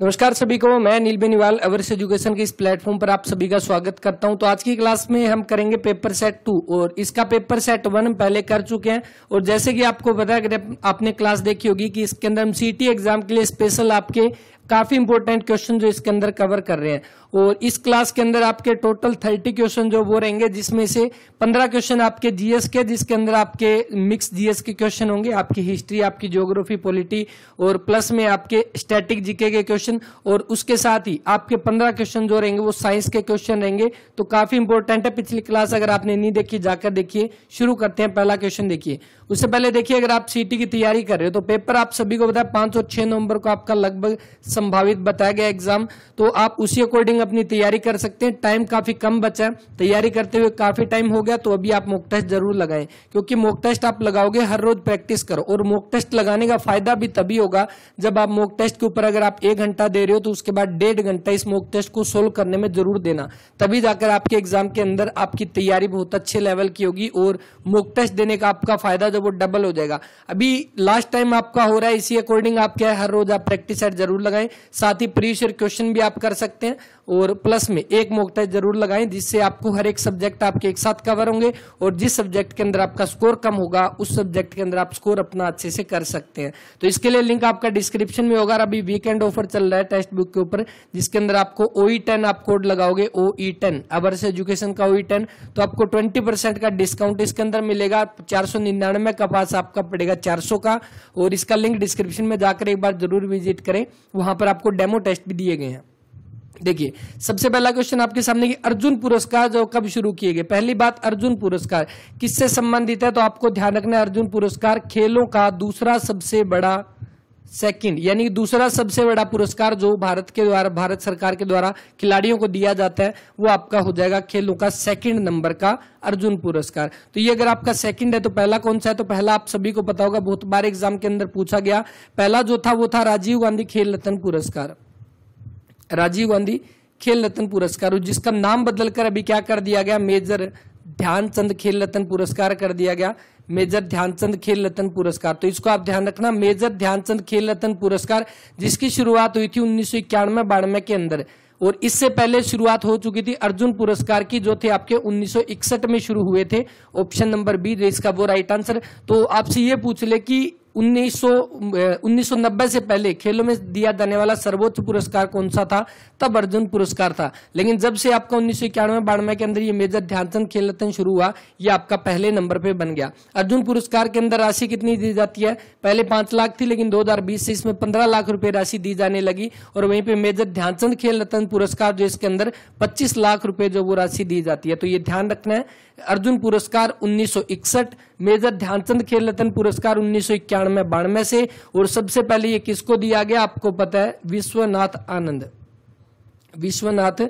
नमस्कार सभी को मैं नील बेनीवाल अवर्स एजुकेशन के इस प्लेटफॉर्म पर आप सभी का स्वागत करता हूं तो आज की क्लास में हम करेंगे पेपर सेट टू और इसका पेपर सेट वन हम पहले कर चुके हैं और जैसे कि आपको पता है आपने क्लास देखी होगी कि इसके अंदर हम सीटी एग्जाम के लिए स्पेशल आपके काफी इंपोर्टेंट क्वेश्चन जो इसके अंदर कवर कर रहे हैं और इस क्लास के अंदर आपके टोटल थर्टी क्वेश्चन जो वो रहेंगे जिसमें से पंद्रह क्वेश्चन आपके जीएस के जिसके अंदर आपके मिक्स जीएस के क्वेश्चन होंगे आपकी हिस्ट्री आपकी ज्योग्राफी पॉलिटी और प्लस में आपके स्टैटिक जीके के क्वेश्चन और उसके साथ ही आपके पंद्रह क्वेश्चन जो रहेंगे वो साइंस के क्वेश्चन रहेंगे तो काफी इंपॉर्टेंट है पिछली क्लास अगर आपने नहीं देखी जाकर देखिए शुरू करते हैं पहला क्वेश्चन देखिए उससे पहले देखिए अगर आप सीटी की तैयारी कर रहे हो तो पेपर आप सभी को बताया पांच और छह नवंबर को आपका लगभग संभावित बताया गया एग्जाम तो आप उसी अकॉर्डिंग अपनी तैयारी कर सकते हैं टाइम काफी कम बचा है तैयारी करते हुए काफी टाइम हो गया तो अभी आप मोक टेस्ट जरूर लगाएं क्योंकि मोक टेस्ट आप लगाओगे हर रोज प्रैक्टिस करो और मोक टेस्ट लगाने का फायदा भी तभी होगा जब आप मोक टेस्ट के ऊपर अगर आप एक घंटा दे रहे हो तो उसके बाद डेढ़ घंटा इस मोक टेस्ट को सोल्व करने में जरूर देना तभी जाकर आपके एग्जाम के अंदर आपकी तैयारी बहुत अच्छे लेवल की होगी और मोक टेस्ट देने का आपका फायदा जब वो डबल हो जाएगा अभी लास्ट टाइम आपका हो रहा है इसी अकॉर्डिंग आप क्या है हर रोज आप प्रैक्टिस सेट जरूर लगाएं साथ ही प्रीवियस क्वेश्चन भी आप कर सकते हैं और प्लस में एक मॉक टेस्ट जरूर लगाएं जिससे आपको हर एक सब्जेक्ट आपके एक साथ कवर होंगे और जिस सब्जेक्ट के अंदर आपका स्कोर कम होगा उस सब्जेक्ट के अंदर आप स्कोर अपना अच्छे से कर सकते हैं तो इसके लिए लिंक आपका डिस्क्रिप्शन में होगा अभी वीकेंड ऑफर चल रहा है टेस्ट बुक के ऊपर जिसके अंदर आपको ओ टेन e आप कोड लगाओगे O E ten hours education का ओ टेन e तो आपको ट्वेंटी परसेंट का डिस्काउंट इसके अंदर मिलेगा चार सौ निन्यानवे का पास आपका पड़ेगा चार सौ का और इसका लिंक डिस्क्रिप्शन में जाकर एक बार जरूर विजिट करें वहां पर आपको डेमो टेस्ट भी दिए गए हैं देखिए सबसे पहला क्वेश्चन आपके सामने कि अर्जुन पुरस्कार जो कब शुरू किए गए पहली बात अर्जुन पुरस्कार किससे संबंधित है तो आपको ध्यान रखना है अर्जुन पुरस्कार खेलों का दूसरा सबसे बड़ा सेकंड यानी दूसरा सबसे बड़ा पुरस्कार जो भारत के द्वारा भारत सरकार के द्वारा खिलाड़ियों को दिया जाता है वो आपका हो जाएगा खेलों का सेकंड नंबर का अर्जुन पुरस्कार तो ये अगर आपका सेकंड है तो पहला कौन सा है तो पहला आप सभी को पता होगा बहुत बार एग्जाम के अंदर पूछा गया पहला जो था वो था राजीव गांधी खेल रत्न पुरस्कार राजीव गांधी खेल रत्न पुरस्कार जिसका नाम बदलकर अभी क्या कर दिया गया मेजर ध्यानचंद खेल रत्न पुरस्कार कर दिया गया मेजर ध्यानचंद खेल रत्न पुरस्कार तो इसको आप ध्यान रखना मेजर ध्यानचंद खेल रत्न पुरस्कार जिसकी शुरुआत हुई थी उन्नीस सौ इक्यानवे बानवे के अंदर और इससे पहले शुरुआत हो चुकी थी अर्जुन पुरस्कार की जो थे आपके 1961 में शुरू हुए थे ऑप्शन नंबर बी इसका वो राइट आंसर तो आपसे ये पूछ ले कि उन्नीस उन्नीस से पहले खेलों में दिया जाने वाला सर्वोच्च पुरस्कार कौन सा था तब अर्जुन पुरस्कार था लेकिन जब से आपका उन्नीस सौ इक्यानवे बानवे के अंदर ये मेजर ध्यानचंद खेल रत्न शुरू हुआ ये आपका पहले नंबर पे बन गया अर्जुन पुरस्कार के अंदर राशि कितनी दी जाती है पहले पांच लाख थी लेकिन दो से इसमें पंद्रह लाख रूपये राशि दी जाने लगी और वहीं पे मेजर ध्यानचंद खेल रत्न पुरस्कार जो इसके अंदर पच्चीस लाख रूपये जो वो राशि दी जाती है तो ये ध्यान रखना है अर्जुन पुरस्कार 1961 मेजर ध्यानचंद खेल रत्न पुरस्कार उन्नीस सौ इक्यानवे बानवे से और सबसे पहले ये किसको दिया गया आपको पता है विश्वनाथ आनंद विश्वनाथ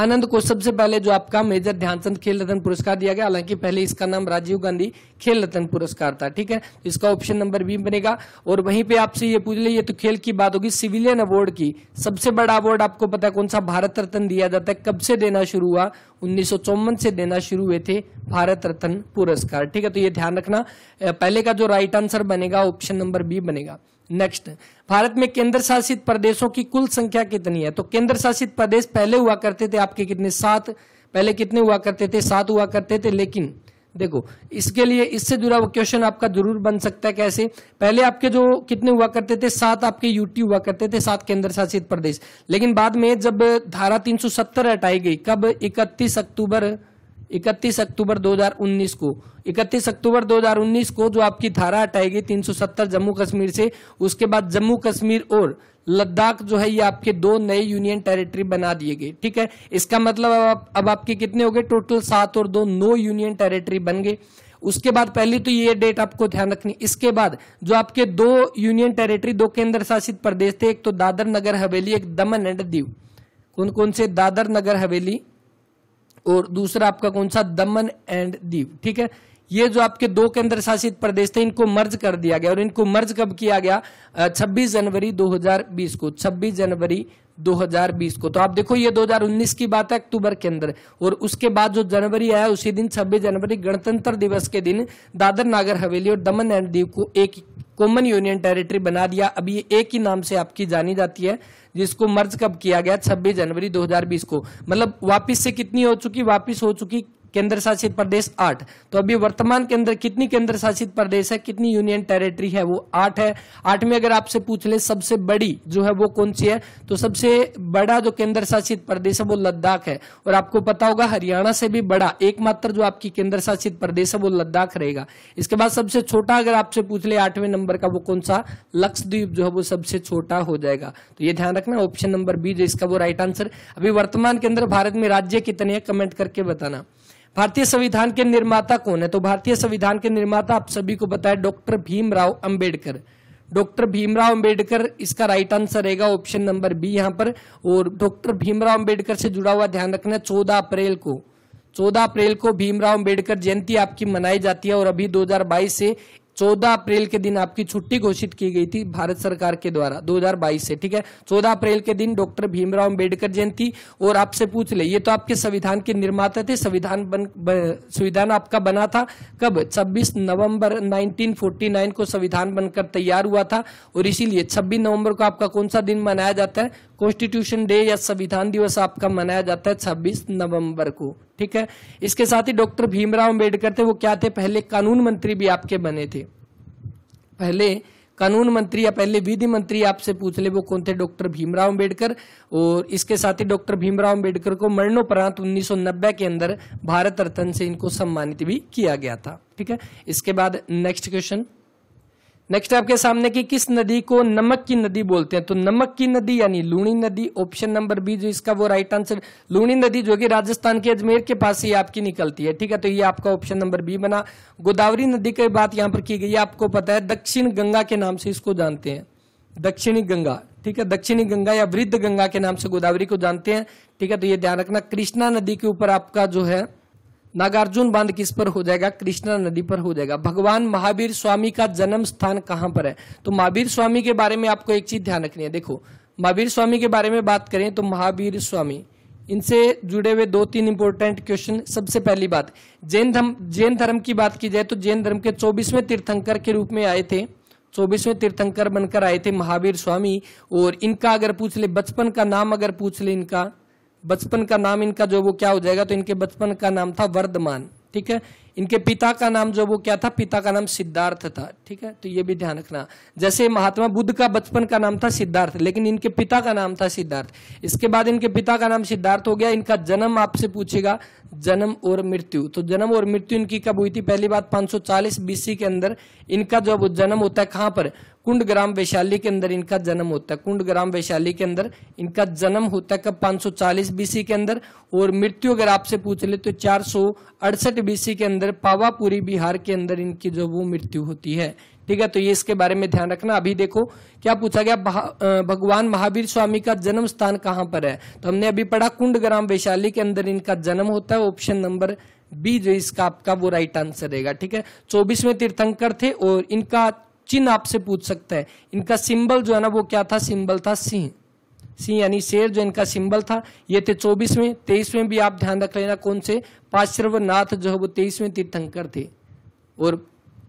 आनंद को सबसे पहले जो आपका मेजर ध्यानचंद खेल रत्न पुरस्कार दिया गया हालांकि पहले इसका नाम राजीव गांधी खेल रत्न पुरस्कार था ठीक है तो इसका ऑप्शन नंबर बी बनेगा और वहीं पे आपसे ये पूछ ये तो खेल की बात होगी सिविलियन अवार्ड की सबसे बड़ा अवार्ड आपको पता है कौन सा भारत रत्न दिया जाता है कब से देना शुरू हुआ उन्नीस से देना शुरू हुए थे भारत रत्न पुरस्कार ठीक है तो ये ध्यान रखना पहले का जो राइट आंसर बनेगा ऑप्शन नंबर बी बनेगा नेक्स्ट भारत में केंद्र शासित प्रदेशों की कुल संख्या कितनी है तो केंद्र शासित प्रदेश पहले हुआ करते थे आपके कितने सात पहले कितने हुआ करते थे सात हुआ करते थे लेकिन देखो इसके लिए इससे जुड़ा वो क्वेश्चन आपका जरूर बन सकता है कैसे पहले आपके जो कितने हुआ करते थे सात आपके यूटी हुआ करते थे सात केंद्र शासित प्रदेश लेकिन बाद में जब धारा 370 हटाई गई कब 31 अक्टूबर इकतीस अक्टूबर 2019 को इकतीस अक्टूबर 2019 को जो आपकी धारा हटाएगी 370 जम्मू कश्मीर से उसके बाद जम्मू कश्मीर और लद्दाख जो है ये आपके दो नए यूनियन टेरिटरी बना दिए गए ठीक है इसका मतलब अब आप अब आपके कितने हो गए टोटल सात और दो नो यूनियन टेरिटरी बन गए उसके बाद पहली तो ये डेट आपको ध्यान रखनी इसके बाद जो आपके दो यूनियन टेरिटरी दो केंद्र शासित प्रदेश थे एक तो दादर नगर हवेली एक दमन एंड दीव कौन कौन से दादर नगर हवेली और दूसरा आपका कौन सा दमन एंड दीव ठीक है ये जो आपके दो केंद्र शासित प्रदेश थे इनको मर्ज कर दिया गया और इनको मर्ज कब किया गया 26 जनवरी 2020 को 26 जनवरी 2020 को तो आप देखो ये 2019 की बात है अक्टूबर के अंदर और उसके बाद जो जनवरी आया उसी दिन 26 जनवरी गणतंत्र दिवस के दिन दादर नागर हवेली और दमन एंड दीव को एक कॉमन यूनियन टेरिटरी बना दिया अभी ये एक ही नाम से आपकी जानी जाती है जिसको मर्ज कब किया गया 26 जनवरी 2020 को मतलब वापिस से कितनी हो चुकी वापिस हो चुकी केंद्र शासित प्रदेश आठ तो अभी वर्तमान के अंदर कितनी केंद्र शासित प्रदेश है कितनी यूनियन टेरिटरी है वो आठ है आठ में अगर आपसे पूछ ले सबसे बड़ी जो है वो कौन सी है तो सबसे बड़ा जो केंद्र शासित प्रदेश है वो लद्दाख है और आपको पता होगा हरियाणा से भी बड़ा एकमात्र जो आपकी केंद्र शासित प्रदेश है वो लद्दाख रहेगा इसके बाद सबसे छोटा अगर आपसे पूछ ले आठवें नंबर का वो कौन सा लक्षद्वीप जो है वो सबसे छोटा हो जाएगा तो ये ध्यान रखना ऑप्शन नंबर बी जो इसका वो राइट आंसर अभी वर्तमान के अंदर भारत में राज्य कितने हैं कमेंट करके बताना भारतीय संविधान के निर्माता कौन है तो भारतीय संविधान के निर्माता आप सभी को बताए डॉक्टर भीमराव अंबेडकर डॉक्टर भीमराव अंबेडकर इसका राइट आंसर रहेगा ऑप्शन नंबर बी यहाँ पर और डॉक्टर भीमराव अंबेडकर से जुड़ा हुआ ध्यान रखना चौदह अप्रैल को चौदह अप्रैल को भीमराव अंबेडकर जयंती आपकी मनाई जाती है और अभी 2022 से 14 अप्रैल के दिन आपकी छुट्टी घोषित की गई थी भारत सरकार के द्वारा 2022 से ठीक है 14 अप्रैल के दिन डॉक्टर भीमराव अम्बेडकर जयंती और आपसे पूछ ले ये तो आपके संविधान के निर्माता थे संविधान बन, संविधान आपका बना था कब 26 नवंबर 1949 को संविधान बनकर तैयार हुआ था और इसीलिए 26 नवंबर को आपका कौन सा दिन मनाया जाता है कॉन्स्टिट्यूशन डे या संविधान दिवस आपका मनाया जाता है छब्बीस नवम्बर को ठीक है इसके साथ ही डॉक्टर भीमराव अम्बेडकर थे वो क्या थे पहले कानून मंत्री भी आपके बने थे पहले कानून मंत्री या पहले विधि मंत्री आपसे पूछ ले वो कौन थे डॉक्टर भीमराव अंबेडकर और इसके साथ ही डॉक्टर भीमराव अंबेडकर को मरणोपरांत 1990 के अंदर भारत रत्न से इनको सम्मानित भी किया गया था ठीक है इसके बाद नेक्स्ट क्वेश्चन नेक्स्ट आपके सामने की किस नदी को नमक की नदी बोलते हैं तो नमक की नदी यानी लूणी नदी ऑप्शन नंबर बी जो इसका वो राइट आंसर लूणी नदी जो कि राजस्थान के अजमेर के पास ही आपकी निकलती है ठीक है तो ये आपका ऑप्शन नंबर बी बना गोदावरी नदी की बात यहाँ पर की गई है आपको पता है दक्षिण गंगा के नाम से इसको जानते हैं दक्षिणी गंगा ठीक है दक्षिणी गंगा या वृद्ध गंगा के नाम से गोदावरी को जानते हैं ठीक है तो ये ध्यान रखना कृष्णा नदी के ऊपर आपका जो है नागार्जुन बांध किस पर हो जाएगा कृष्णा नदी पर हो जाएगा भगवान महावीर स्वामी का जन्म स्थान कहां पर है तो महावीर स्वामी के बारे में आपको एक चीज ध्यान रखनी है देखो महावीर स्वामी के बारे में बात करें तो महावीर स्वामी इनसे जुड़े हुए दो तीन इंपॉर्टेंट क्वेश्चन सबसे पहली बात जैन धर्म जैन धर्म की बात की जाए तो जैन धर्म के चौबीसवें तीर्थंकर के रूप में आए थे चौबीसवें तीर्थंकर बनकर आए थे महावीर स्वामी और इनका अगर पूछ ले बचपन का नाम अगर पूछ ले इनका बचपन का नाम इनका जो वो क्या हो जाएगा तो इनके बचपन का नाम था वर्धमान ठीक है इनके पिता का नाम जो वो क्या था पिता का नाम सिद्धार्थ था ठीक है तो ये भी ध्यान रखना जैसे महात्मा बुद्ध का बचपन का नाम था सिद्धार्थ लेकिन इनके पिता का नाम था सिद्धार्थ इसके बाद इनके पिता का नाम सिद्धार्थ हो गया इनका जन्म आपसे पूछेगा जन्म और मृत्यु तो जन्म और मृत्यु इनकी कब हुई थी पहली बात 540 सौ के अंदर इनका जो जन्म होता है कहां पर कुंड ग्राम वैशाली के अंदर इनका जन्म होता है कुंड ग्राम वैशाली के अंदर इनका जन्म होता है कब 540 बीसी के अंदर और मृत्यु अगर आपसे पूछ ले तो चार बीसी के अंदर पावापुरी बिहार के अंदर इनकी जो वो मृत्यु होती है ठीक है तो ये इसके बारे में ध्यान रखना अभी देखो क्या पूछा गया भगवान महावीर स्वामी का जन्म स्थान कहां पर है तो हमने अभी पढ़ा कुंड ग्राम वैशाली के अंदर इनका जन्म होता है ऑप्शन नंबर बी जो इसका आपका वो राइट आंसर रहेगा ठीक है चौबीसवें तीर्थंकर थे और इनका चिन्ह आपसे पूछ सकता है इनका सिंबल जो है ना वो क्या था सिंबल था सिंह सिंह यानी शेर जो इनका सिंबल था ये थे चौबीसवें तेईसवें भी आप ध्यान रख लेना कौन से पार्श्वनाथ जो है वो तेईसवें तीर्थंकर थे और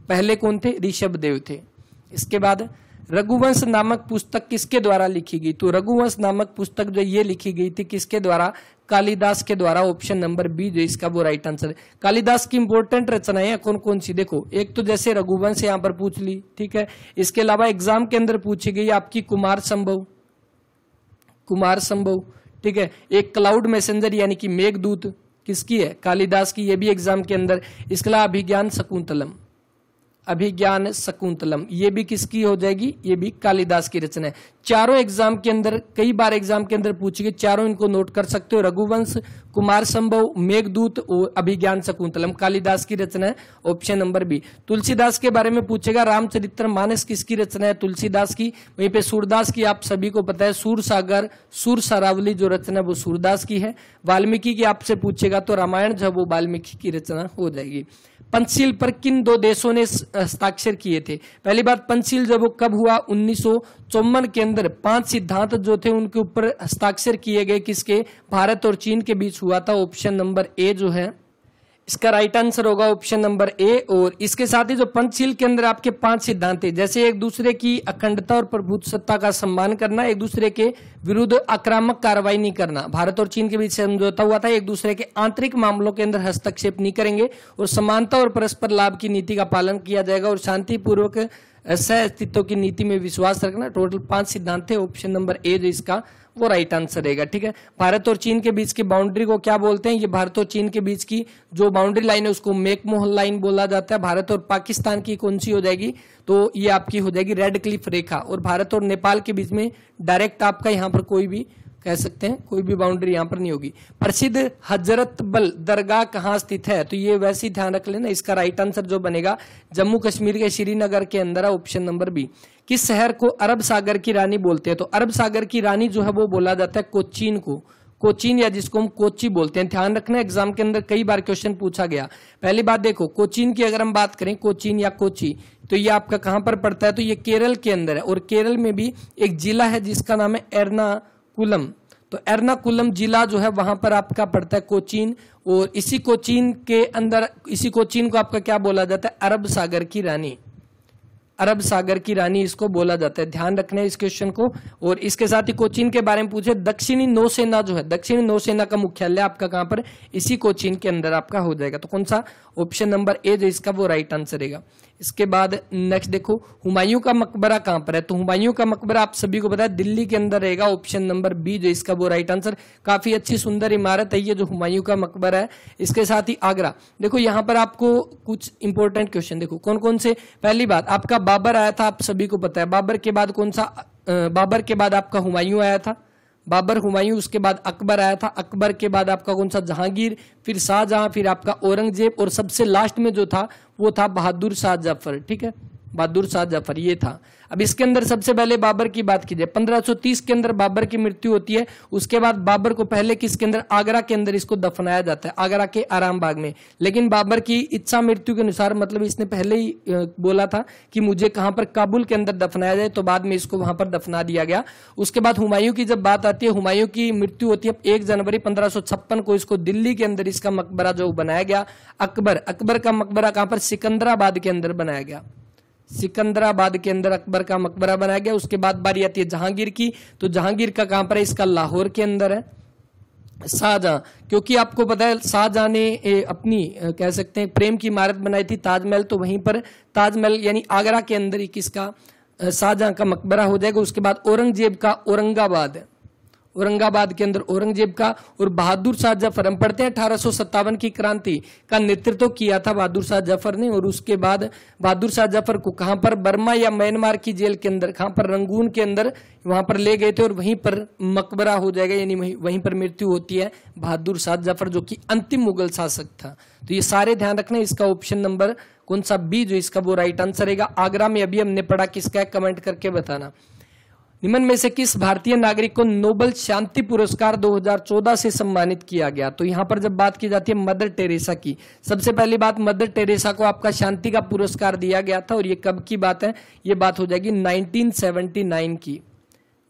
पहले कौन थे ऋषभ देव थे इसके बाद रघुवंश नामक पुस्तक किसके द्वारा लिखी गई तो रघुवंश नामक पुस्तक जो ये लिखी गई थी किसके द्वारा कालिदास के द्वारा ऑप्शन नंबर बी जो इसका वो राइट आंसर है कालिदास की इंपॉर्टेंट रचनाएं कौन कौन सी देखो एक तो जैसे रघुवंश यहाँ पर पूछ ली ठीक है इसके अलावा एग्जाम के अंदर पूछी गई आपकी कुमार संभव कुमार संभव ठीक है एक क्लाउड मैसेंजर यानी कि मेघदूत किसकी है कालिदास की यह भी एग्जाम के अंदर इसके अलावा अभिज्ञान शकुंतलम अभिज्ञान शकुंतलम ये भी किसकी हो जाएगी ये भी कालिदास की रचना है चारों एग्जाम के अंदर कई बार एग्जाम के अंदर पूछी गई चारों इनको नोट कर सकते हो रघुवंश कुमार संभव मेघदूत अभिज्ञान शकुंतलम कालिदास की रचना है ऑप्शन नंबर बी तुलसीदास के बारे में पूछेगा रामचरित्र मानस किसकी रचना है तुलसीदास की वहीं पे सूरदास की आप सभी को पता है सूर सागर सूर सरावली जो रचना है वो सूरदास की है वाल्मीकि की आपसे पूछेगा तो रामायण जो है वो वाल्मीकि की रचना हो जाएगी पंचशील पर किन दो देशों ने हस्ताक्षर किए थे पहली बात पंचशील जब कब हुआ उन्नीस के अंदर पांच सिद्धांत जो थे उनके ऊपर हस्ताक्षर किए गए किसके भारत और चीन के बीच हुआ था ऑप्शन नंबर ए जो है इसका राइट आंसर होगा ऑप्शन नंबर ए और इसके साथ ही जो पंचशील के अंदर आपके पांच सिद्धांत है जैसे एक दूसरे की अखंडता और प्रभुत्व सत्ता का सम्मान करना एक दूसरे के विरुद्ध आक्रामक कार्रवाई नहीं करना भारत और चीन के बीच समझौता हुआ था एक दूसरे के आंतरिक मामलों के अंदर हस्तक्षेप नहीं करेंगे और समानता और परस्पर लाभ की नीति का पालन किया जाएगा और शांतिपूर्वक सह अस्तित्व की नीति में विश्वास रखना टोटल पांच सिद्धांत है ऑप्शन नंबर ए जो इसका वो राइट आंसर रहेगा ठीक है भारत और चीन के बीच की बाउंड्री को क्या बोलते हैं ये भारत और चीन के बीच की जो बाउंड्री लाइन है उसको मेक मोहल लाइन बोला जाता है भारत और पाकिस्तान की कौन सी हो जाएगी तो ये आपकी हो जाएगी रेड क्लिफ रेखा और भारत और नेपाल के बीच में डायरेक्ट आपका यहाँ पर कोई भी कह सकते हैं कोई भी बाउंड्री यहाँ पर नहीं होगी प्रसिद्ध हजरत बल दरगाह कहाँ स्थित है तो ये वैसे ही ध्यान रख लेना इसका राइट आंसर जो बनेगा जम्मू कश्मीर के श्रीनगर के अंदर है ऑप्शन नंबर बी किस शहर को अरब सागर की रानी बोलते हैं तो अरब सागर की रानी जो है वो बोला जाता है कोचीन को कोचीन या जिसको हम कोची बोलते हैं ध्यान रखना एग्जाम के अंदर कई बार क्वेश्चन पूछा गया पहली बात देखो कोचीन की अगर हम बात करें कोचीन या कोची तो ये आपका कहां पर पड़ता है तो ये केरल के अंदर है और केरल में भी एक जिला है जिसका नाम है एरना कुलम तो एर्नाकुलम जिला जो है वहां पर आपका पड़ता है कोचीन और इसी कोचीन के अंदर इसी कोचीन को आपका क्या बोला जाता है अरब सागर की रानी अरब सागर की रानी इसको बोला जाता है ध्यान रखना है इस क्वेश्चन को और इसके साथ ही कोचीन के बारे में पूछे दक्षिणी नौसेना जो है दक्षिणी नौसेना का मुख्यालय आपका कहां पर इसी कोचीन के अंदर आपका हो जाएगा तो कौन सा ऑप्शन नंबर ए जो इसका वो राइट आंसर रहेगा इसके बाद नेक्स्ट देखो हुमायूं का मकबरा कहां पर है तो हुमायूं का मकबरा आप सभी को पता है दिल्ली के अंदर रहेगा ऑप्शन नंबर बी जो इसका वो राइट आंसर काफी अच्छी सुंदर इमारत है ये जो हुमायूं का मकबरा है इसके साथ ही आगरा देखो यहाँ पर आपको कुछ इंपॉर्टेंट क्वेश्चन देखो कौन कौन से पहली बात आपका बाबर आया था आप सभी को पता है बाबर के बाद कौन सा बाबर के बाद आपका हुमायूं आया था बाबर हुमायूं उसके बाद अकबर आया था अकबर के बाद आपका कौन सा जहांगीर फिर शाहजहां फिर आपका औरंगजेब और सबसे लास्ट में जो था वो था बहादुर शाह जफर ठीक है बहादुर शाह जफर ये था अब इसके अंदर सबसे पहले बाबर की बात की जाए 1530 के अंदर बाबर की मृत्यु होती है उसके बाद बाबर को पहले किसके अंदर आगरा के अंदर इसको दफनाया जाता है आगरा के आराम बाग में लेकिन बाबर की इच्छा मृत्यु के अनुसार मतलब इसने पहले ही बोला था कि मुझे कहां पर काबुल के अंदर दफनाया जाए तो बाद में इसको वहां पर दफना दिया गया उसके बाद हुमायूं की जब बात आती है हुमायूं की मृत्यु होती है एक जनवरी पंद्रह को इसको दिल्ली के अंदर इसका मकबरा जो बनाया गया अकबर अकबर का मकबरा कहां पर सिकंदराबाद के अंदर बनाया गया सिकंदराबाद के अंदर अकबर का मकबरा बनाया गया उसके बाद बारी आती है जहांगीर की तो जहांगीर का कहां पर है इसका लाहौर के अंदर है शाहजहां क्योंकि आपको पता है शाहजहां ने ए, अपनी कह सकते हैं प्रेम की इमारत बनाई थी ताजमहल तो वहीं पर ताजमहल यानी आगरा के अंदर ही किसका शाहजहां का मकबरा हो जाएगा उसके बाद औरंगजेब का औरंगाबाद है औरंगाबाद के अंदर औरंगजेब का और बहादुर शाह जफर हम पढ़ते हैं अठारह की क्रांति का नेतृत्व किया था बहादुर शाह जफर ने और उसके बाद बहादुर शाह जफर को कहां पर बर्मा या म्यांमार की जेल के अंदर कहां पर रंगून के अंदर वहां पर ले गए थे और वहीं पर मकबरा हो जाएगा यानी वहीं पर मृत्यु होती है बहादुर शाह जफर जो कि अंतिम मुगल शासक था तो ये सारे ध्यान रखना इसका ऑप्शन नंबर कौन सा बी जो इसका वो राइट आंसर रहेगा आगरा में अभी हमने पढ़ा किसका है कमेंट करके बताना निम्न में से किस भारतीय नागरिक को नोबल शांति पुरस्कार 2014 से सम्मानित किया गया तो यहाँ पर जब बात की जाती है मदर टेरेसा की सबसे पहली बात मदर टेरेसा को आपका शांति का पुरस्कार दिया गया था और ये कब की बात है ये बात हो जाएगी 1979 की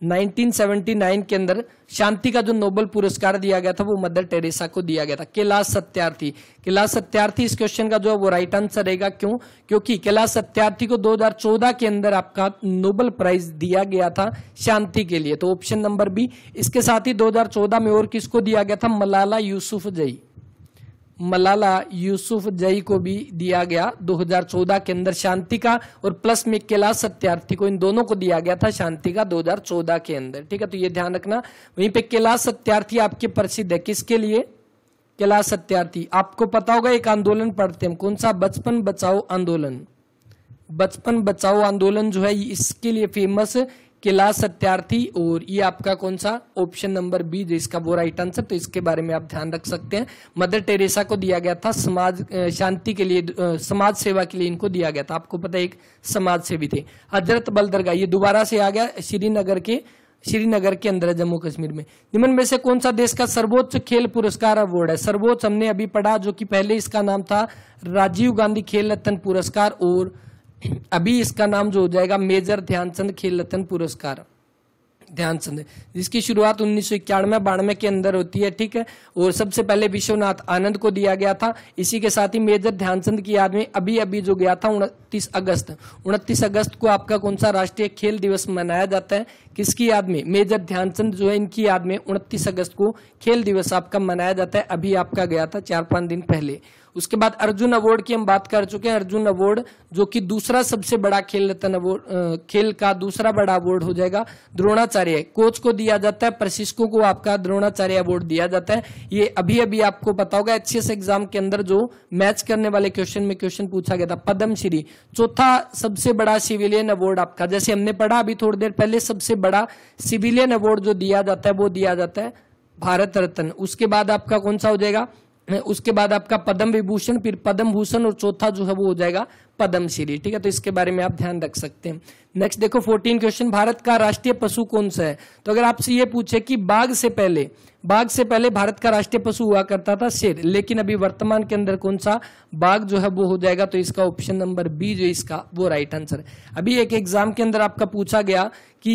1979 के अंदर शांति का जो नोबल पुरस्कार दिया गया था वो मदर टेरेसा को दिया गया था कैलाश सत्यार्थी कैलाश सत्यार्थी इस क्वेश्चन का जो है वो राइट आंसर रहेगा क्यों क्योंकि कैलाश सत्यार्थी को 2014 के अंदर आपका नोबल प्राइज दिया गया था शांति के लिए तो ऑप्शन नंबर बी इसके साथ ही दो में और किसको दिया गया था मलाला यूसुफ जई मलाला यूसुफ जई को भी दिया गया 2014 के अंदर शांति का और प्लस में कैलाश सत्यार्थी को इन दोनों को दिया गया था शांति का 2014 के अंदर ठीक है तो ये ध्यान रखना वहीं पे कैलाश सत्यार्थी आपके प्रसिद्ध है किसके लिए कैलाश सत्यार्थी आपको पता होगा एक आंदोलन पढ़ते हैं कौन सा बचपन बचाओ आंदोलन बचपन बचाओ आंदोलन जो है इसके लिए फेमस किला सत्यार्थी और ये आपका कौन सा ऑप्शन नंबर बी जिसका वो राइट आंसर तो इसके बारे में आप ध्यान रख सकते हैं मदर टेरेसा को दिया गया था समाज शांति के लिए समाज सेवा के लिए इनको दिया गया था आपको पता है एक समाज सेवी थे हजरत दरगाह ये दोबारा से आ गया श्रीनगर के श्रीनगर के अंदर जम्मू कश्मीर में निम्न में से कौन सा देश का सर्वोच्च खेल पुरस्कार अवार्ड है सर्वोच्च हमने अभी पढ़ा जो कि पहले इसका नाम था राजीव गांधी खेल रत्न पुरस्कार और अभी इसका नाम जो हो जाएगा मेजर ध्यानचंद खेल रत्न पुरस्कार ध्यानचंद जिसकी शुरुआत उन्नीस सौ इक्यानवे बानवे के अंदर होती है ठीक है और सबसे पहले विश्वनाथ आनंद को दिया गया था इसी के साथ ही मेजर ध्यानचंद की याद में अभी अभी जो गया था उनतीस अगस्त उनतीस अगस्त को आपका कौन सा राष्ट्रीय खेल दिवस मनाया जाता है किसकी याद में मेजर ध्यानचंद जो है इनकी याद में उनतीस अगस्त को खेल दिवस आपका मनाया जाता है अभी आपका गया था चार पांच दिन पहले उसके बाद अर्जुन अवार्ड की हम बात कर चुके हैं अर्जुन अवार्ड जो कि दूसरा सबसे बड़ा खेल रत्न अवार्ड खेल का दूसरा बड़ा अवार्ड हो जाएगा द्रोणाचार्य कोच को दिया जाता है प्रशिक्षकों को आपका द्रोणाचार्य अवार्ड दिया जाता है ये अभी अभी आपको पता होगा अच्छे से एग्जाम के अंदर जो मैच करने वाले क्वेश्चन में क्वेश्चन पूछा गया था पद्मश्री चौथा सबसे बड़ा सिविलियन अवार्ड आपका जैसे हमने पढ़ा अभी थोड़ी देर पहले सबसे बड़ा सिविलियन अवार्ड जो दिया जाता है वो दिया जाता है भारत रत्न उसके बाद आपका कौन सा हो जाएगा उसके बाद आपका पद्म विभूषण फिर पद्म भूषण और चौथा जो है वो हो जाएगा पद्मश्री ठीक है तो इसके बारे में आप ध्यान रख सकते हैं नेक्स्ट देखो फोर्टीन क्वेश्चन भारत का राष्ट्रीय पशु कौन सा है तो अगर आपसे ये पूछे कि बाघ से पहले बाघ से पहले भारत का राष्ट्रीय पशु हुआ करता था शेर लेकिन अभी वर्तमान के अंदर कौन सा बाघ जो है वो हो जाएगा तो इसका ऑप्शन नंबर बी जो इसका वो राइट आंसर अभी एक एग्जाम के अंदर आपका पूछा गया कि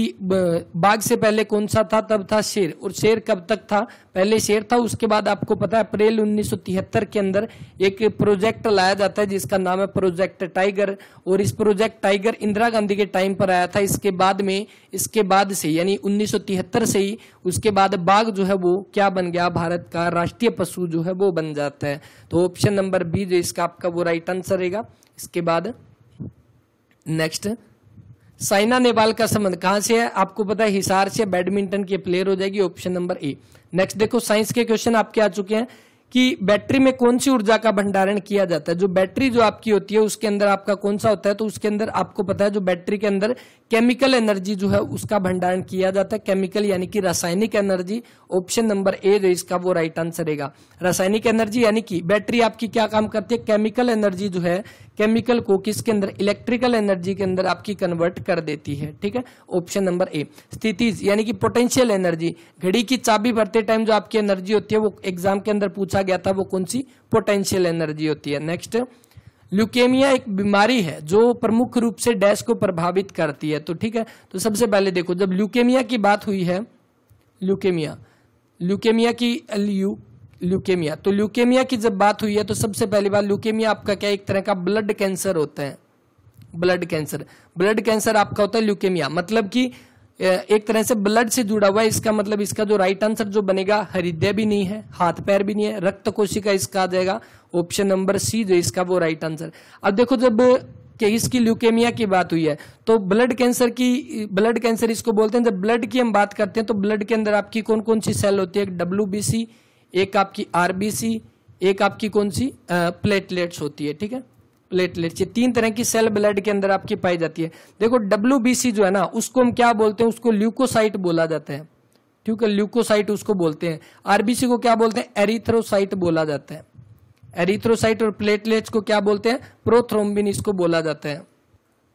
बाघ से पहले कौन सा था तब था शेर और शेर कब तक था पहले शेर था उसके बाद आपको पता है अप्रैल 1973 के अंदर एक प्रोजेक्ट लाया जाता है जिसका नाम है प्रोजेक्ट टाइगर और इस प्रोजेक्ट टाइगर इंदिरा गांधी के टाइम पर आया था इसके बाद में इसके बाद से यानी 1973 से ही उसके बाद बाघ जो है वो क्या बन गया भारत का राष्ट्रीय पशु जो है वो बन जाता है तो ऑप्शन नंबर बी जो इसका आपका वो राइट आंसर रहेगा इसके बाद नेक्स्ट साइना नेवाल का संबंध कहां से है आपको पता है हिसार से बैडमिंटन के प्लेयर हो जाएगी ऑप्शन नंबर ए नेक्स्ट देखो साइंस के क्वेश्चन आपके आ चुके हैं कि बैटरी में कौन सी ऊर्जा का भंडारण किया जाता है जो बैटरी जो आपकी होती है उसके अंदर आपका कौन सा होता है तो उसके अंदर आपको पता है जो बैटरी के अंदर केमिकल एनर्जी जो है उसका भंडारण किया जाता है केमिकल यानी कि रासायनिक एनर्जी ऑप्शन नंबर ए जो इसका वो राइट आंसर रहेगा रासायनिक एनर्जी यानी कि बैटरी आपकी क्या काम करती है केमिकल एनर्जी जो है केमिकल को किसके अंदर इलेक्ट्रिकल एनर्जी के अंदर आपकी कन्वर्ट कर देती है ठीक है ऑप्शन नंबर ए स्थिति यानी कि पोटेंशियल एनर्जी घड़ी की चाबी भरते टाइम जो आपकी एनर्जी होती है वो एग्जाम के अंदर पूछा पूछा गया था वो कौन सी पोटेंशियल एनर्जी होती है नेक्स्ट ल्यूकेमिया एक बीमारी है जो प्रमुख रूप से डैश को प्रभावित करती है तो ठीक है तो सबसे पहले देखो जब ल्यूकेमिया की बात हुई है ल्यूकेमिया ल्यूकेमिया की एल यू ल्यूकेमिया तो ल्यूकेमिया की जब बात हुई है तो सबसे पहली बात ल्यूकेमिया आपका क्या एक तरह का ब्लड कैंसर होता है ब्लड कैंसर ब्लड कैंसर आपका होता है ल्यूकेमिया मतलब कि एक तरह से ब्लड से जुड़ा हुआ है इसका मतलब इसका जो राइट आंसर जो बनेगा हृदय भी नहीं है हाथ पैर भी नहीं है रक्त कोशिका इसका आ जाएगा ऑप्शन नंबर सी जो इसका वो राइट आंसर अब देखो जब के इसकी ल्यूकेमिया की बात हुई है तो ब्लड कैंसर की ब्लड कैंसर इसको बोलते हैं जब ब्लड की हम बात करते हैं तो ब्लड के अंदर आपकी कौन कौन सी सेल होती है एक डब्ल्यू एक आपकी आरबीसी एक आपकी कौन सी प्लेटलेट्स होती है ठीक है प्लेटलेट्स ये तीन तरह की सेल ब्लड के अंदर आपकी पाई जाती है देखो डब्ल्यू जो है ना उसको हम क्या बोलते हैं उसको ल्यूकोसाइट बोला जाता है ठीक है ल्यूकोसाइट उसको बोलते हैं आरबीसी को क्या बोलते हैं एरिथ्रोसाइट बोला जाता है एरिथ्रोसाइट और प्लेटलेट्स को क्या बोलते हैं प्रोथ्रोम्बिन इसको बोला जाता है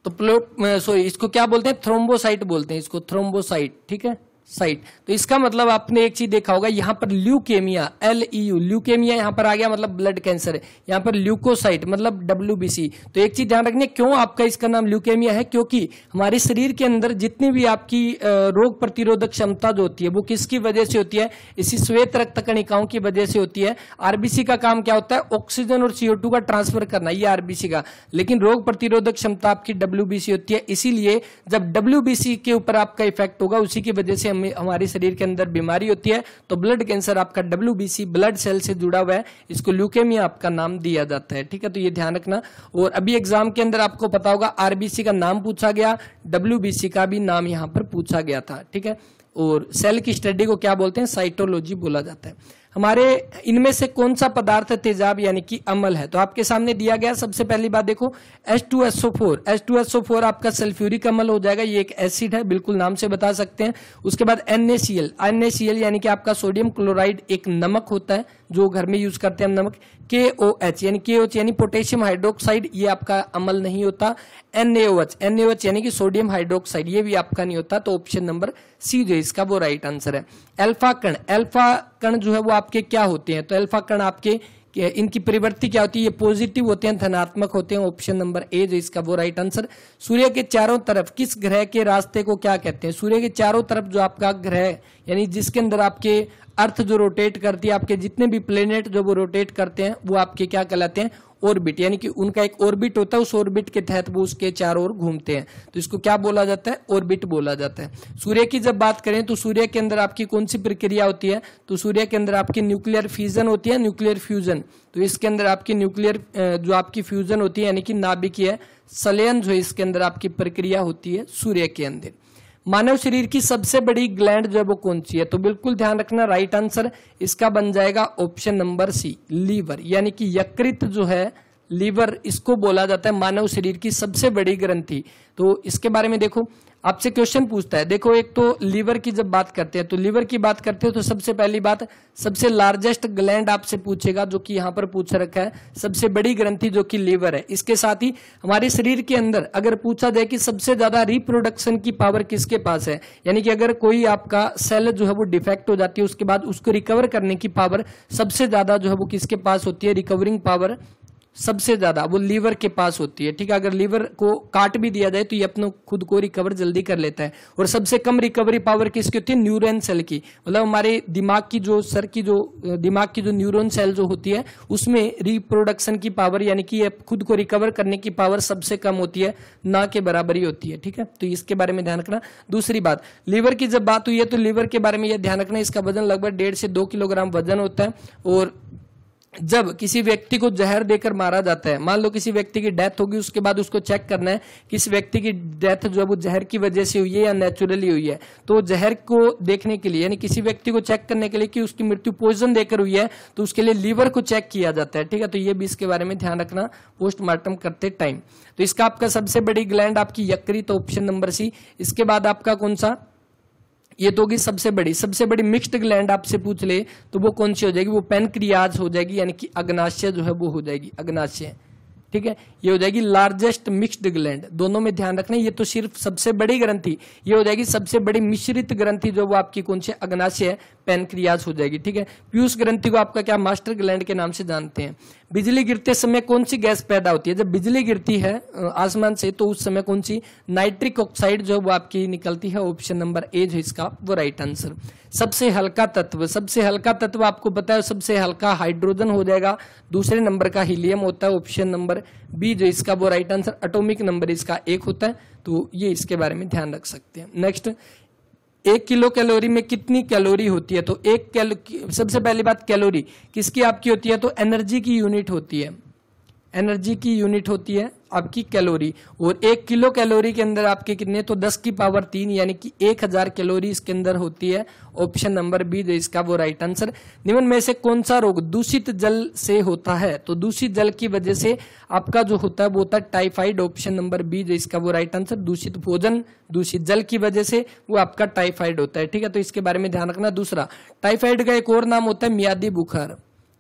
तो प्लो सॉरी इसको क्या बोलते हैं थ्रोम्बोसाइट बोलते हैं इसको थ्रोम्बोसाइट ठीक है साइट तो इसका मतलब आपने एक चीज देखा होगा यहां पर leukemia L E U leukemia यहां पर आ गया मतलब ब्लड कैंसर है यहां पर ल्यूकोसाइट मतलब डब्ल्यू तो एक चीज ध्यान रखनी क्यों आपका इसका नाम ल्यूकेमिया है क्योंकि हमारे शरीर के अंदर जितनी भी आपकी रोग प्रतिरोधक क्षमता जो होती है वो किसकी वजह से होती है इसी श्वेत रक्त कणिकाओं की वजह से होती है आरबीसी का काम क्या होता है ऑक्सीजन और सीओ का ट्रांसफर करना ये आरबीसी का लेकिन रोग प्रतिरोधक क्षमता आपकी डब्ल्यू होती है इसीलिए जब डब्ल्यू के ऊपर आपका इफेक्ट होगा उसी की वजह से हम हमारे शरीर के अंदर बीमारी होती है तो ब्लड कैंसर आपका डब्ल्यू ब्लड सेल से जुड़ा हुआ है इसको ल्यूकेमिया आपका नाम दिया जाता है ठीक है तो ये ध्यान रखना और अभी एग्जाम के अंदर आपको पता होगा आरबीसी का नाम पूछा गया डब्ल्यू का भी नाम यहाँ पर पूछा गया था ठीक है और सेल की स्टडी को क्या बोलते हैं साइटोलॉजी बोला जाता है हमारे इनमें से कौन सा पदार्थ तेजाब यानी कि अमल है तो आपके सामने दिया गया सबसे पहली बात देखो H2SO4 H2SO4 आपका सल्फ्यूरिक अमल हो जाएगा ये एक एसिड है बिल्कुल नाम से बता सकते हैं उसके बाद NaCl NaCl यानी कि आपका सोडियम क्लोराइड एक नमक होता है जो घर में यूज करते हैं हम नमक के ओ एच यानी के ओच यानी पोटेशियम हाइड्रोक्साइड ये आपका अमल नहीं होता N A H N H यानी कि सोडियम हाइड्रोक्साइड ये भी आपका नहीं होता तो ऑप्शन नंबर सी जो इसका वो राइट आंसर है एल्फा कण एल्फा कण जो है वो आपके क्या होते हैं तो एल्फा कण आपके कि इनकी प्रवृत्ति क्या होती है ये पॉजिटिव होते हैं धनात्मक होते हैं ऑप्शन नंबर ए जो इसका वो राइट आंसर सूर्य के चारों तरफ किस ग्रह के रास्ते को क्या कहते हैं सूर्य के चारों तरफ जो आपका ग्रह यानी जिसके अंदर आपके अर्थ जो रोटेट करती है आपके जितने भी प्लेनेट जो वो रोटेट करते हैं वो आपके क्या कहलाते हैं ऑर्बिट यानी कि उनका एक ऑर्बिट होता है उस ऑर्बिट के तहत वो उसके चार ओर घूमते हैं तो इसको क्या बोला जाता है ऑर्बिट बोला जाता है सूर्य की जब बात करें तो सूर्य के अंदर आपकी कौन सी प्रक्रिया होती है तो सूर्य के अंदर आपकी न्यूक्लियर फ्यूजन होती है न्यूक्लियर फ्यूजन तो इसके अंदर आपकी न्यूक्लियर जो आपकी फ्यूजन होती है यानी कि नाभिकीय सलयन जो इसके अंदर आपकी प्रक्रिया होती है सूर्य के अंदर मानव शरीर की सबसे बड़ी ग्लैंड जो है वो कौन सी है तो बिल्कुल ध्यान रखना राइट आंसर इसका बन जाएगा ऑप्शन नंबर सी लीवर यानी कि यकृत जो है लीवर इसको बोला जाता है मानव शरीर की सबसे बड़ी ग्रंथि तो इसके बारे में देखो आपसे क्वेश्चन पूछता है देखो एक तो लीवर की जब बात करते हैं तो लीवर की बात करते हैं तो सबसे पहली बात सबसे लार्जेस्ट ग्लैंड आपसे पूछेगा जो कि यहाँ पर पूछ रखा है सबसे बड़ी ग्रंथि जो कि लीवर है इसके साथ ही हमारे शरीर के अंदर अगर पूछा जाए कि सबसे ज्यादा रिप्रोडक्शन की पावर किसके पास है यानी कि अगर कोई आपका सेल जो है वो डिफेक्ट हो जाती है उसके बाद उसको रिकवर करने की पावर सबसे ज्यादा जो है वो किसके पास होती है रिकवरिंग पावर सबसे ज्यादा वो लीवर के पास होती है ठीक है अगर लीवर को काट भी दिया जाए तो ये अपनों खुद को रिकवर जल्दी कर लेता है और सबसे कम रिकवरी पावर किसकी होती है न्यूरोन सेल की मतलब हमारे दिमाग की जो सर की जो दिमाग की जो न्यूरोन सेल जो होती है उसमें रिप्रोडक्शन की पावर यानी कि खुद को रिकवर करने की पावर सबसे कम होती है ना के बराबर ही होती है ठीक है तो इसके बारे में ध्यान रखना दूसरी बात लीवर की जब बात हुई है तो लीवर के बारे में यह ध्यान रखना इसका वजन लगभग डेढ़ से दो किलोग्राम वजन होता है और जब किसी व्यक्ति को जहर देकर मारा जाता है मान लो किसी व्यक्ति की डेथ होगी उसके बाद उसको चेक करना है किस व्यक्ति की डेथ जो है वो जहर की वजह से हुई है या नेचुरली हुई है तो जहर को देखने के लिए यानी किसी व्यक्ति को चेक करने के लिए कि उसकी मृत्यु पोइजन देकर हुई है तो उसके लिए लीवर को चेक किया जाता है ठीक है तो ये भी इसके बारे में ध्यान रखना पोस्टमार्टम करते टाइम तो इसका आपका सबसे बड़ी ग्लैंड आपकी यकृत तो ऑप्शन नंबर सी इसके बाद आपका कौन सा ये तो होगी सबसे बड़ी सबसे बड़ी मिक्स्ड ग्लैंड आपसे पूछ ले तो वो कौन सी हो जाएगी वो पेनक्रियाज हो जाएगी यानी कि अग्नाशय जो है वो हो जाएगी अग्नाशय ठीक है ये हो जाएगी लार्जेस्ट मिक्स्ड ग्लैंड दोनों में ध्यान रखना ये तो सिर्फ सबसे बड़ी ग्रंथि ये हो जाएगी सबसे बड़ी मिश्रित ग्रंथि जो वो आपकी कौन सी अग्नाशय पेनक्रियाज हो जाएगी ठीक है पीयूष ग्रंथि को आपका क्या मास्टर ग्लैंड के नाम से जानते हैं बिजली गिरते समय कौन सी गैस पैदा होती है जब बिजली गिरती है आसमान से तो उस समय कौन सी नाइट्रिक ऑक्साइड जो वो आपकी निकलती है ऑप्शन नंबर ए जो इसका वो राइट आंसर सबसे हल्का तत्व सबसे हल्का तत्व आपको बताया सबसे हल्का हाइड्रोजन हो जाएगा दूसरे नंबर का हीलियम होता है ऑप्शन नंबर बी जो इसका वो राइट आंसर अटोमिक नंबर इसका एक होता है तो ये इसके बारे में ध्यान रख सकते हैं नेक्स्ट एक किलो कैलोरी में कितनी कैलोरी होती है तो एक कैलो सबसे पहली बात कैलोरी किसकी आपकी होती है तो एनर्जी की यूनिट होती है एनर्जी की यूनिट होती है आपकी कैलोरी और एक किलो कैलोरी के अंदर आपके कितने तो दस की पावर तीन यानी कि एक हजार कैलोरी इसके अंदर होती है ऑप्शन नंबर बी जो इसका वो राइट आंसर निम्न में से कौन सा रोग दूषित जल से होता है तो दूषित जल की वजह से आपका जो होता है वो होता है टाइफाइड ऑप्शन नंबर बी जो इसका वो राइट आंसर दूषित भोजन दूषित जल की वजह से वो आपका टाइफाइड होता है ठीक है तो इसके बारे में ध्यान रखना दूसरा टाइफाइड का एक और नाम होता है मियादी बुखार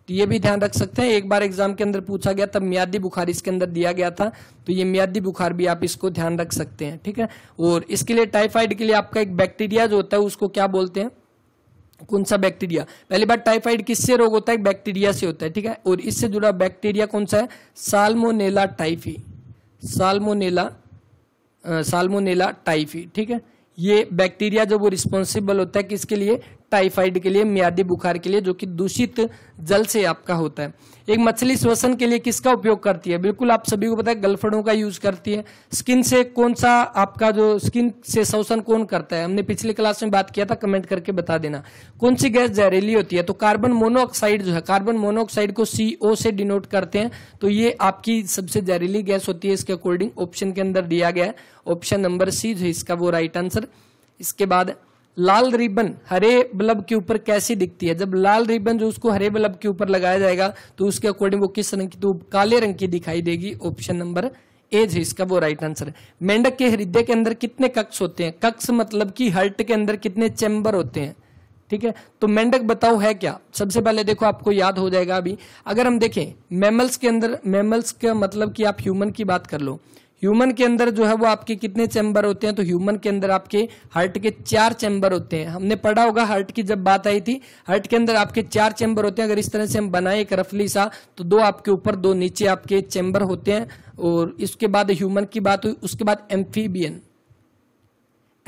तो ये भी ध्यान रख सकते हैं एक बार एग्जाम के अंदर पूछा गया तब मियादी बुखार इसके अंदर दिया गया था तो ये मियादी बुखार भी आप इसको ध्यान रख सकते हैं ठीक है और इसके लिए टाइफाइड के लिए आपका एक बैक्टीरिया जो होता है उसको क्या बोलते हैं कौन सा बैक्टीरिया पहली बार टाइफाइड किससे रोग होता है बैक्टीरिया से होता है ठीक है और इससे जुड़ा बैक्टीरिया कौन सा है salmonella typhi salmonella salmonella typhi ठीक है ये बैक्टीरिया जो वो रिस्पॉन्सिबल होता है किसके लिए टाइफाइड के लिए मियादी बुखार के लिए जो कि दूषित जल से आपका होता है एक मछली श्वसन के लिए किसका उपयोग करती है बिल्कुल आप सभी को पता है गलफड़ों का यूज करती है स्किन से कौन सा आपका जो स्किन से श्वसन कौन करता है हमने पिछली क्लास में बात किया था कमेंट करके बता देना कौन सी गैस जहरीली होती है तो कार्बन मोनोऑक्साइड जो है कार्बन मोनोऑक्साइड को सीओ से डिनोट करते हैं तो ये आपकी सबसे जहरीली गैस होती है इसके अकॉर्डिंग ऑप्शन के अंदर दिया गया है ऑप्शन नंबर सी जो इसका वो राइट आंसर इसके बाद लाल रिबन हरे बल्ब के ऊपर कैसी दिखती है जब लाल रिबन जो उसको हरे बल्ब के ऊपर लगाया जाएगा तो उसके अकॉर्डिंग वो किस रंग की तो काले रंग की दिखाई देगी ऑप्शन नंबर ए जो इसका वो राइट आंसर है मेंढक के हृदय के अंदर कितने कक्ष होते हैं कक्ष मतलब कि हर्ट के अंदर कितने चैम्बर होते हैं ठीक है तो मेंढक बताओ है क्या सबसे पहले देखो आपको याद हो जाएगा अभी अगर हम देखें मैमल्स के अंदर मैमल्स का मतलब कि आप ह्यूमन की बात कर लो ह्यूमन के अंदर जो है वो आपके कितने चैम्बर होते हैं तो ह्यूमन के अंदर आपके हार्ट के चार चैम्बर होते हैं हमने पढ़ा होगा हार्ट की जब बात आई थी हार्ट के अंदर आपके चार चैम्बर होते हैं अगर इस तरह से हम बनाए एक रफली सा तो दो आपके ऊपर दो नीचे आपके चैम्बर होते हैं और इसके बाद ह्यूमन की बात हुई उसके बाद एम्फीबियन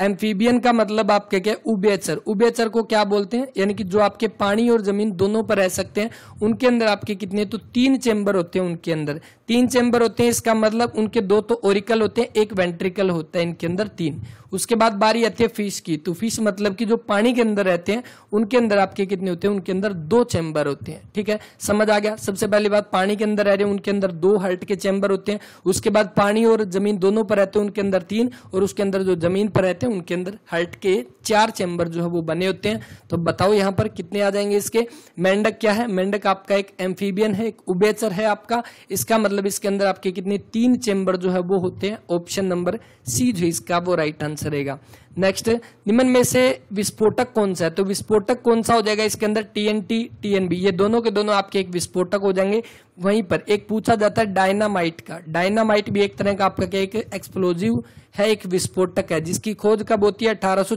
एम्फीबियन का मतलब आपके क्या उबेचर उबेचर को क्या बोलते हैं यानी कि जो आपके पानी और जमीन दोनों पर रह सकते हैं उनके अंदर आपके कितने तो तीन चैम्बर होते हैं उनके अंदर तीन चैम्बर होते हैं इसका मतलब उनके दो तो ओरिकल होते हैं एक वेंट्रिकल होता है इनके अंदर तीन उसके बाद बारी आती है फिश की तो फिश मतलब कि जो पानी के अंदर रहते हैं उनके अंदर आपके कितने होते हैं उनके अंदर दो चैम्बर होते हैं ठीक है समझ आ गया सबसे पहली बात पानी के अंदर रह रहे हैं उनके अंदर दो हर्ट के चैम्बर होते हैं उसके बाद पानी और जमीन दोनों पर रहते हैं उनके अंदर तीन और उसके अंदर जो जमीन पर रहते हैं उनके अंदर हर्ट के चार चैम्बर जो है वो बने होते हैं तो बताओ यहाँ पर कितने आ जाएंगे इसके मेंढक क्या है मेंढक आपका एक एम्फीबियन है एक उबेचर है आपका इसका मतलब इसके अंदर आपके कितने तीन चैम्बर जो है वो होते हैं ऑप्शन नंबर सी जो इसका वो राइट आंसर आंसर रहेगा नेक्स्ट निम्न में से विस्फोटक कौन सा है तो विस्फोटक कौन सा हो जाएगा इसके अंदर टीएनटी टीएनबी ये दोनों के दोनों आपके एक विस्फोटक हो जाएंगे वहीं पर एक पूछा जाता है डायनामाइट का डायनामाइट भी एक तरह का आपका क्या एक एक्सप्लोजिव है एक विस्फोटक है जिसकी खोज कब होती है अठारह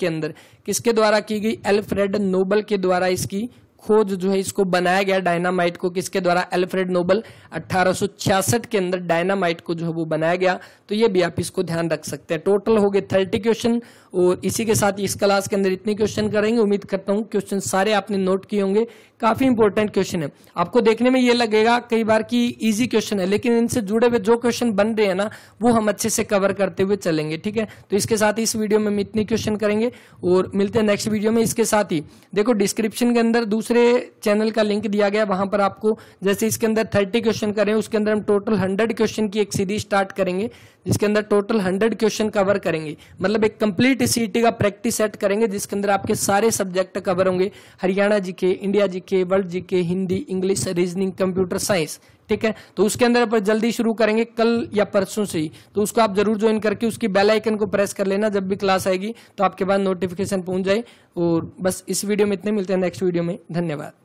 के अंदर किसके द्वारा की गई एल्फ्रेड नोबल के द्वारा इसकी खोज जो है इसको बनाया गया डायनामाइट को किसके द्वारा एल्फ्रेड नोबल 1866 के अंदर डायनामाइट को जो है वो बनाया गया तो ये भी आप इसको ध्यान रख सकते हैं टोटल हो गए थर्टी क्वेश्चन और इसी के साथ इस क्लास के अंदर इतने क्वेश्चन करेंगे उम्मीद करता हूँ क्वेश्चन सारे आपने नोट किए होंगे काफी इंपॉर्टेंट क्वेश्चन है आपको देखने में ये लगेगा कई बार की ईजी क्वेश्चन है लेकिन इनसे जुड़े हुए जो क्वेश्चन बन रहे हैं ना वो हम अच्छे से कवर करते हुए चलेंगे ठीक है तो इसके साथ इस वीडियो में हम इतने क्वेश्चन करेंगे और मिलते हैं नेक्स्ट वीडियो में इसके साथ ही देखो डिस्क्रिप्शन के अंदर दूसरे दूसरे चैनल का लिंक दिया गया वहां पर आपको जैसे इसके अंदर थर्टी क्वेश्चन करें उसके अंदर हम टोटल हंड्रेड क्वेश्चन की एक सीरीज स्टार्ट करेंगे जिसके अंदर टोटल हंड्रेड क्वेश्चन कवर करेंगे मतलब एक कंप्लीट सीईटी का प्रैक्टिस सेट करेंगे जिसके अंदर आपके सारे सब्जेक्ट कवर होंगे Haryana GK India GK world GK Hindi English reasoning computer science ठीक है तो उसके अंदर अपन जल्दी शुरू करेंगे कल या परसों से ही तो उसको आप जरूर ज्वाइन करके उसकी बेल आइकन को प्रेस कर लेना जब भी क्लास आएगी तो आपके पास नोटिफिकेशन पहुंच जाए और बस इस वीडियो में इतने मिलते हैं नेक्स्ट वीडियो में धन्यवाद